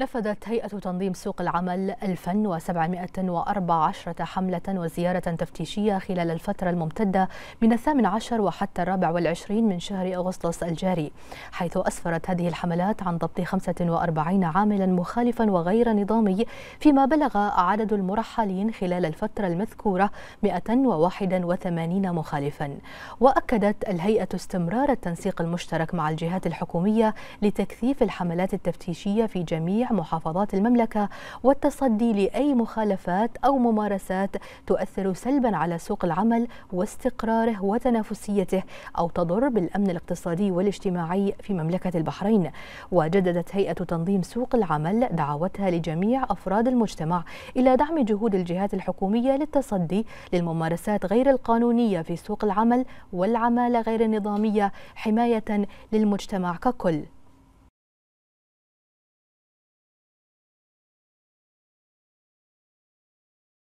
نفذت هيئة تنظيم سوق العمل 1714 حملة وزيارة تفتيشية خلال الفترة الممتدة من الثامن عشر وحتى الرابع والعشرين من شهر أغسطس الجاري حيث أسفرت هذه الحملات عن ضبط 45 عاملا مخالفا وغير نظامي فيما بلغ عدد المرحلين خلال الفترة المذكورة 181 مخالفا وأكدت الهيئة استمرار التنسيق المشترك مع الجهات الحكومية لتكثيف الحملات التفتيشية في جميع محافظات المملكة والتصدي لأي مخالفات أو ممارسات تؤثر سلبا على سوق العمل واستقراره وتنافسيته أو تضر بالأمن الاقتصادي والاجتماعي في مملكة البحرين وجددت هيئة تنظيم سوق العمل دعوتها لجميع أفراد المجتمع إلى دعم جهود الجهات الحكومية للتصدي للممارسات غير القانونية في سوق العمل والعمالة غير النظامية حماية للمجتمع ككل